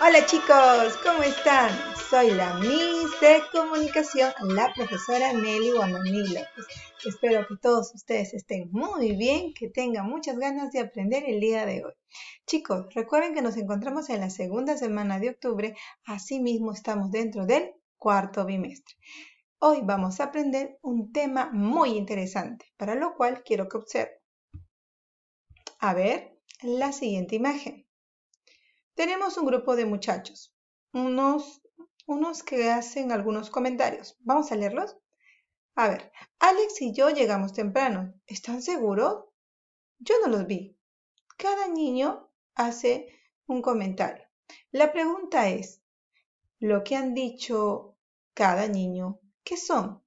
Hola chicos, ¿cómo están? Soy la Miss de Comunicación, la profesora Nelly Guamaní pues, Espero que todos ustedes estén muy bien, que tengan muchas ganas de aprender el día de hoy. Chicos, recuerden que nos encontramos en la segunda semana de octubre, asimismo estamos dentro del cuarto bimestre. Hoy vamos a aprender un tema muy interesante, para lo cual quiero que observen. A ver, la siguiente imagen. Tenemos un grupo de muchachos, unos, unos que hacen algunos comentarios. Vamos a leerlos. A ver, Alex y yo llegamos temprano. ¿Están seguros? Yo no los vi. Cada niño hace un comentario. La pregunta es, ¿lo que han dicho cada niño, qué son?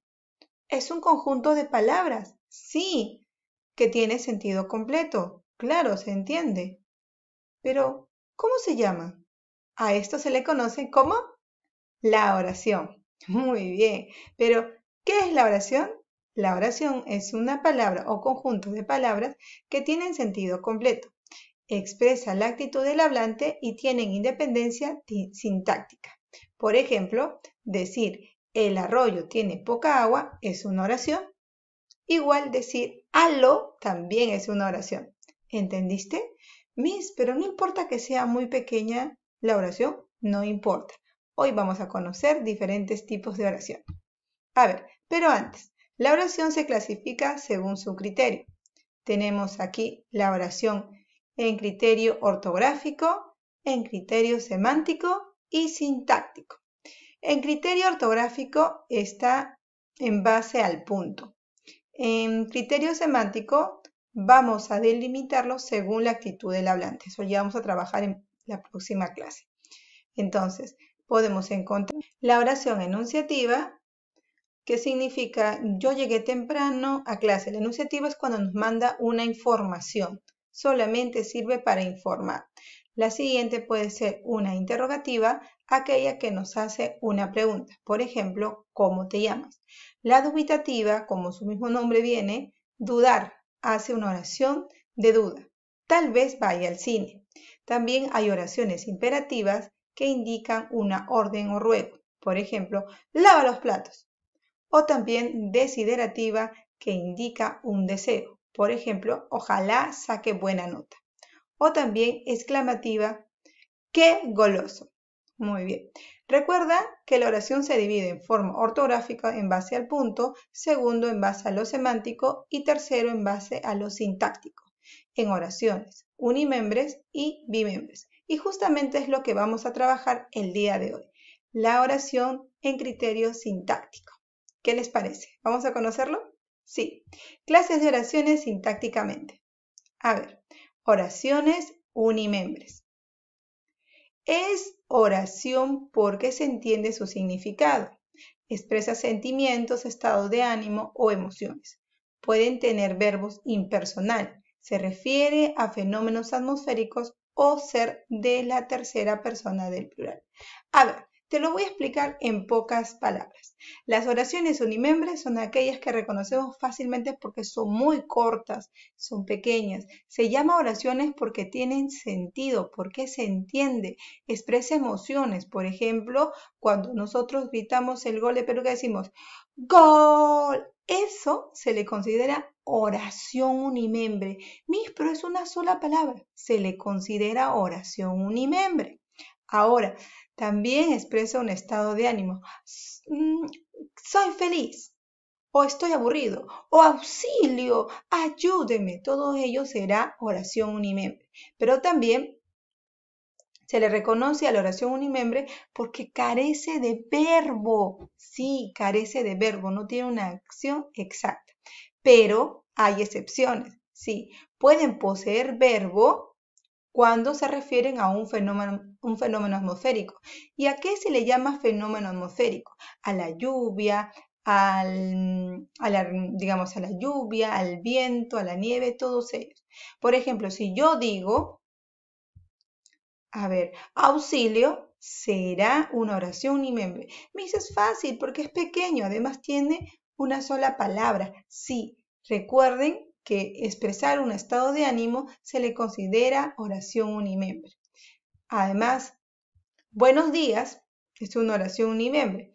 Es un conjunto de palabras, sí, que tiene sentido completo, claro, se entiende. Pero, ¿Cómo se llama? A esto se le conoce como la oración. Muy bien, pero ¿qué es la oración? La oración es una palabra o conjunto de palabras que tienen sentido completo, expresa la actitud del hablante y tienen independencia sintáctica. Por ejemplo, decir el arroyo tiene poca agua es una oración. Igual decir "alo" también es una oración. ¿Entendiste? Miss, pero no importa que sea muy pequeña la oración, no importa. Hoy vamos a conocer diferentes tipos de oración. A ver, pero antes, la oración se clasifica según su criterio. Tenemos aquí la oración en criterio ortográfico, en criterio semántico y sintáctico. En criterio ortográfico está en base al punto. En criterio semántico vamos a delimitarlo según la actitud del hablante. Eso ya vamos a trabajar en la próxima clase. Entonces, podemos encontrar la oración enunciativa, que significa yo llegué temprano a clase. La enunciativa es cuando nos manda una información. Solamente sirve para informar. La siguiente puede ser una interrogativa, aquella que nos hace una pregunta. Por ejemplo, ¿cómo te llamas? La dubitativa, como su mismo nombre viene, dudar, hace una oración de duda. Tal vez vaya al cine. También hay oraciones imperativas que indican una orden o ruego. Por ejemplo, lava los platos. O también desiderativa que indica un deseo. Por ejemplo, ojalá saque buena nota. O también exclamativa, qué goloso. Muy bien. Recuerda que la oración se divide en forma ortográfica en base al punto, segundo en base a lo semántico y tercero en base a lo sintáctico, en oraciones unimembres y bimembres. Y justamente es lo que vamos a trabajar el día de hoy, la oración en criterio sintáctico. ¿Qué les parece? ¿Vamos a conocerlo? Sí. Clases de oraciones sintácticamente. A ver, oraciones unimembres. Es oración porque se entiende su significado. Expresa sentimientos, estado de ánimo o emociones. Pueden tener verbos impersonal. Se refiere a fenómenos atmosféricos o ser de la tercera persona del plural. A ver, te lo voy a explicar en pocas palabras. Las oraciones unimembres son aquellas que reconocemos fácilmente porque son muy cortas, son pequeñas. Se llama oraciones porque tienen sentido, porque se entiende, expresa emociones. Por ejemplo, cuando nosotros gritamos el gol de Perú que decimos ¡Gol! Eso se le considera oración unimembre. pero es una sola palabra. Se le considera oración unimembre. Ahora, también expresa un estado de ánimo. Mm, soy feliz. O estoy aburrido. O auxilio. Ayúdeme. Todo ello será oración unimembre. Pero también se le reconoce a la oración unimembre porque carece de verbo. Sí, carece de verbo, no tiene una acción exacta. Pero hay excepciones. Sí, pueden poseer verbo, cuando se refieren a un fenómeno, atmosférico. ¿Y a qué se le llama fenómeno atmosférico? A la lluvia, al, a la, digamos, a la lluvia, al viento, a la nieve, todos ellos. Por ejemplo, si yo digo, a ver, auxilio, será una oración meme. Me dice fácil porque es pequeño, además tiene una sola palabra. Sí, recuerden que expresar un estado de ánimo se le considera oración unimembre. Además, buenos días es una oración unimembre.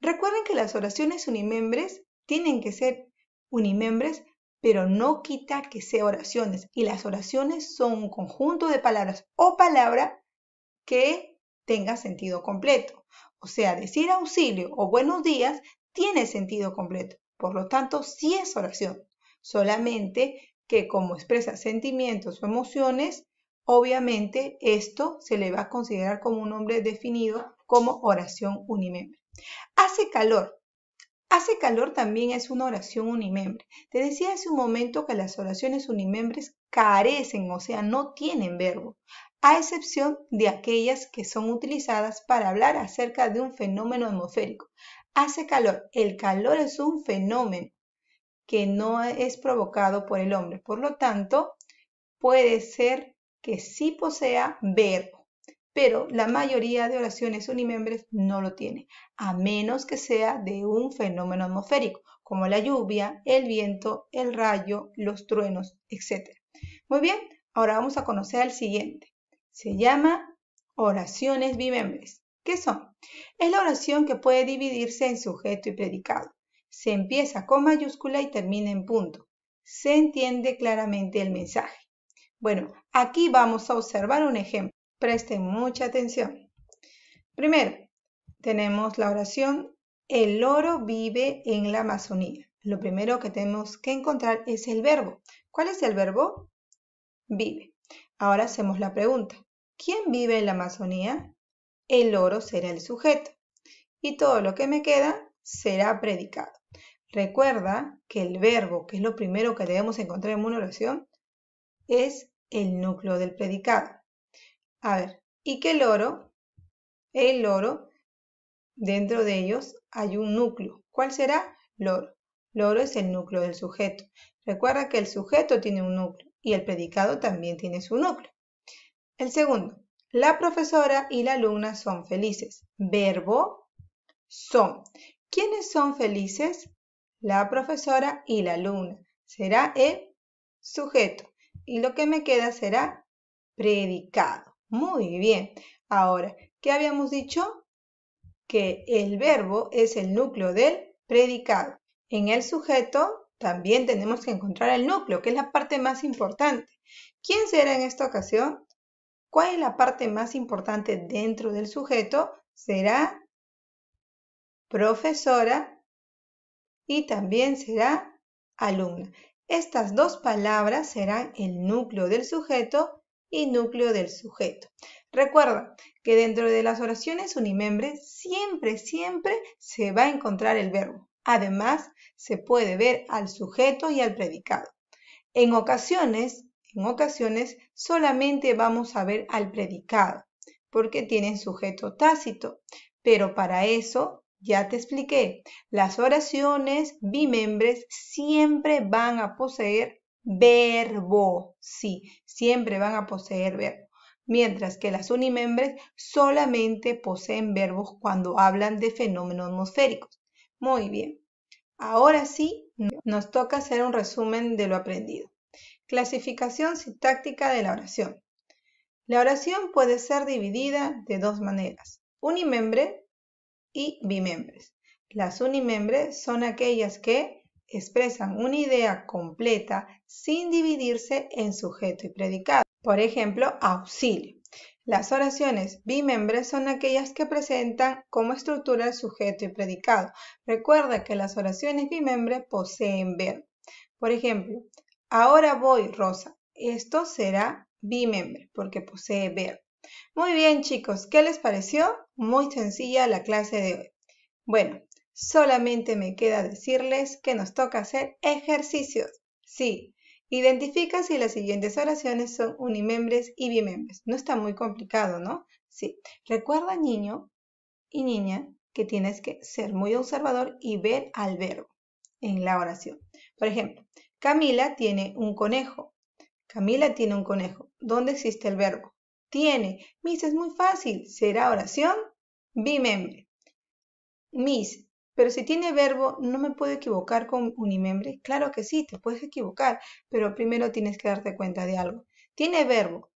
Recuerden que las oraciones unimembres tienen que ser unimembres, pero no quita que sea oraciones. Y las oraciones son un conjunto de palabras o palabra que tenga sentido completo. O sea, decir auxilio o buenos días tiene sentido completo. Por lo tanto, sí es oración solamente que como expresa sentimientos o emociones, obviamente esto se le va a considerar como un nombre definido como oración unimembre. Hace calor. Hace calor también es una oración unimembre. Te decía hace un momento que las oraciones unimembres carecen, o sea, no tienen verbo, a excepción de aquellas que son utilizadas para hablar acerca de un fenómeno atmosférico. Hace calor. El calor es un fenómeno que no es provocado por el hombre. Por lo tanto, puede ser que sí posea verbo, pero la mayoría de oraciones unimembres no lo tiene, a menos que sea de un fenómeno atmosférico, como la lluvia, el viento, el rayo, los truenos, etc. Muy bien, ahora vamos a conocer el siguiente. Se llama oraciones bimembres. ¿Qué son? Es la oración que puede dividirse en sujeto y predicado se empieza con mayúscula y termina en punto. Se entiende claramente el mensaje. Bueno, aquí vamos a observar un ejemplo. Presten mucha atención. Primero, tenemos la oración El loro vive en la Amazonía. Lo primero que tenemos que encontrar es el verbo. ¿Cuál es el verbo? Vive. Ahora hacemos la pregunta. ¿Quién vive en la Amazonía? El loro será el sujeto. Y todo lo que me queda será predicado. Recuerda que el verbo, que es lo primero que debemos encontrar en una oración, es el núcleo del predicado. A ver, y qué loro? oro, el oro, dentro de ellos hay un núcleo. ¿Cuál será? Loro. Loro es el núcleo del sujeto. Recuerda que el sujeto tiene un núcleo y el predicado también tiene su núcleo. El segundo, la profesora y la alumna son felices. Verbo son. ¿Quiénes son felices? La profesora y la alumna. Será el sujeto. Y lo que me queda será predicado. Muy bien. Ahora, ¿qué habíamos dicho? Que el verbo es el núcleo del predicado. En el sujeto también tenemos que encontrar el núcleo, que es la parte más importante. ¿Quién será en esta ocasión? ¿Cuál es la parte más importante dentro del sujeto? Será profesora y también será alumna. Estas dos palabras serán el núcleo del sujeto y núcleo del sujeto. Recuerda que dentro de las oraciones unimembres siempre, siempre se va a encontrar el verbo. Además, se puede ver al sujeto y al predicado. En ocasiones, en ocasiones solamente vamos a ver al predicado porque tienen sujeto tácito, pero para eso ya te expliqué, las oraciones bimembres siempre van a poseer verbo, sí, siempre van a poseer verbo. Mientras que las unimembres solamente poseen verbos cuando hablan de fenómenos atmosféricos. Muy bien. Ahora sí, nos toca hacer un resumen de lo aprendido. Clasificación sintáctica de la oración. La oración puede ser dividida de dos maneras. Unimembre, y bimembres. Las unimembres son aquellas que expresan una idea completa sin dividirse en sujeto y predicado. Por ejemplo, auxilio. Las oraciones bimembres son aquellas que presentan como estructura el sujeto y predicado. Recuerda que las oraciones bimembres poseen verbo. Por ejemplo, ahora voy, Rosa. Esto será bimembre porque posee verbo. Muy bien, chicos, ¿qué les pareció? muy sencilla la clase de hoy. Bueno, solamente me queda decirles que nos toca hacer ejercicios. Sí, identifica si las siguientes oraciones son unimembres y bimembres. No está muy complicado, ¿no? Sí. Recuerda, niño y niña, que tienes que ser muy observador y ver al verbo en la oración. Por ejemplo, Camila tiene un conejo. Camila tiene un conejo. ¿Dónde existe el verbo? tiene. Miss, es muy fácil. ¿Será oración? Bimembre. Miss, pero si tiene verbo, ¿no me puedo equivocar con unimembre? Claro que sí, te puedes equivocar, pero primero tienes que darte cuenta de algo. Tiene verbo,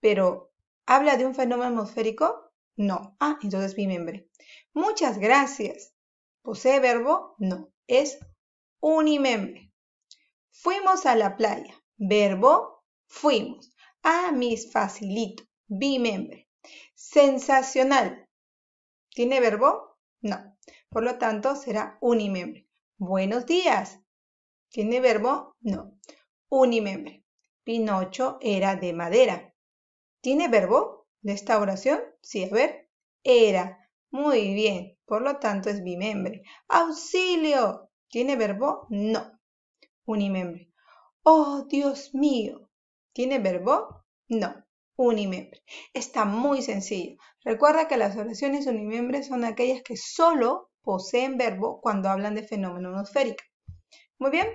pero ¿habla de un fenómeno atmosférico? No. Ah, entonces bimembre. Muchas gracias. ¿Posee verbo? No. Es unimembre. Fuimos a la playa. Verbo, fuimos. Ah, mis facilito. Bimembre, Sensacional. ¿Tiene verbo? No. Por lo tanto, será unimembre. Buenos días. ¿Tiene verbo? No. Unimembre. Pinocho era de madera. ¿Tiene verbo de esta oración? Sí, a ver. Era. Muy bien. Por lo tanto, es bimembre. ¡Auxilio! ¿Tiene verbo? No. Unimembre. ¡Oh, Dios mío! ¿Tiene verbo? No. Unimembre. Está muy sencillo. Recuerda que las oraciones unimembres son aquellas que solo poseen verbo cuando hablan de fenómeno atmosférico. Muy bien.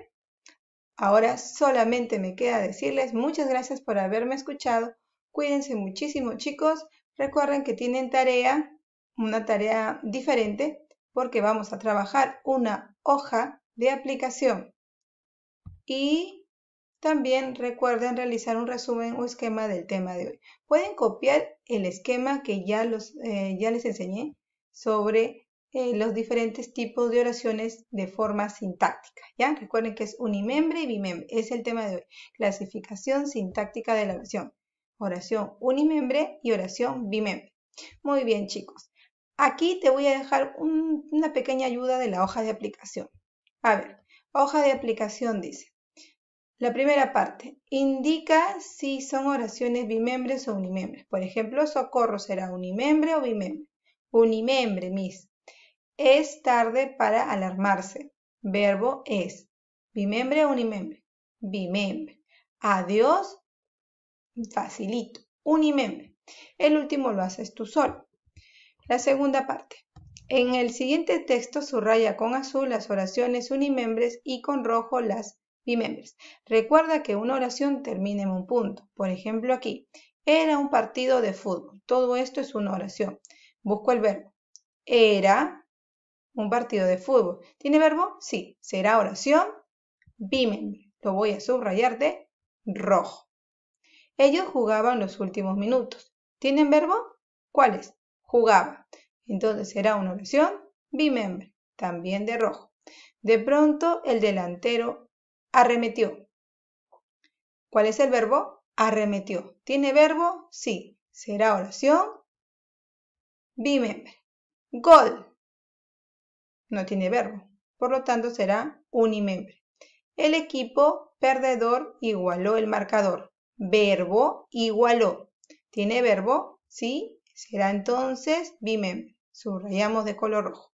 Ahora solamente me queda decirles muchas gracias por haberme escuchado. Cuídense muchísimo chicos. Recuerden que tienen tarea, una tarea diferente, porque vamos a trabajar una hoja de aplicación. Y también recuerden realizar un resumen o esquema del tema de hoy. Pueden copiar el esquema que ya, eh, les enseñé sobre eh, los diferentes tipos de oraciones de forma sintáctica. ¿ya? Recuerden que es unimembre y bimembre. Es el tema de hoy. Clasificación sintáctica de la oración. Oración unimembre y oración bimembre. Muy bien, chicos. Aquí te voy a dejar una pequeña ayuda de la hoja de aplicación. A ver, hoja de aplicación dice. La primera parte indica si son oraciones bimembres o unimembres. Por ejemplo, socorro será unimembre o bimembre. Unimembre, mis. Es tarde para alarmarse. Verbo es. Bimembre o unimembre. Bimembre. Adiós. Facilito. Unimembre. El último lo haces tú solo. La segunda parte. En el siguiente texto subraya con azul las oraciones unimembres y con rojo las Recuerda que una oración termina en un punto. Por ejemplo, aquí. Era un partido de fútbol. Todo esto es una oración. Busco el verbo. Era un partido de fútbol. ¿Tiene verbo? Sí. Será oración. Remember. Lo voy a subrayar de rojo. Ellos jugaban los últimos minutos. ¿Tienen verbo? ¿Cuáles? Jugaban. Entonces será una oración remember, también de rojo. De pronto el delantero Arremetió. ¿Cuál es el verbo? Arremetió. ¿Tiene verbo? Sí. Será oración. Bimembre. Gol. No tiene verbo. Por lo tanto, será unimembre. El equipo perdedor igualó el marcador. Verbo igualó. ¿Tiene verbo? Sí. Será entonces bimembre. Subrayamos de color rojo.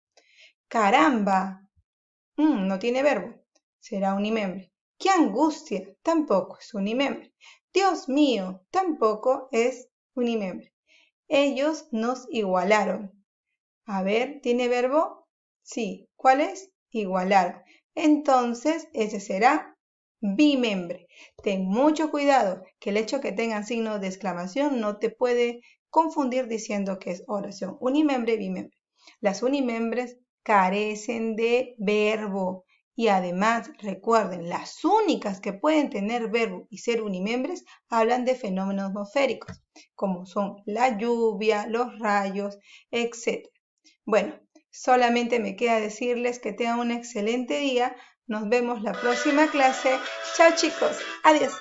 Caramba. Mm, no tiene verbo será unimembre. ¡Qué angustia! Tampoco es unimembre. Dios mío, tampoco es unimembre. Ellos nos igualaron. A ver, ¿tiene verbo? Sí. ¿Cuál es? Igualar. Entonces, ese será bimembre. Ten mucho cuidado que el hecho que tengan signo de exclamación no te puede confundir diciendo que es oración unimembre, bimembre. Las unimembres carecen de verbo. Y además, recuerden, las únicas que pueden tener verbo y ser unimembres hablan de fenómenos atmosféricos, como son la lluvia, los rayos, etc. Bueno, solamente me queda decirles que tengan un excelente día. Nos vemos la próxima clase. Chao chicos. Adiós.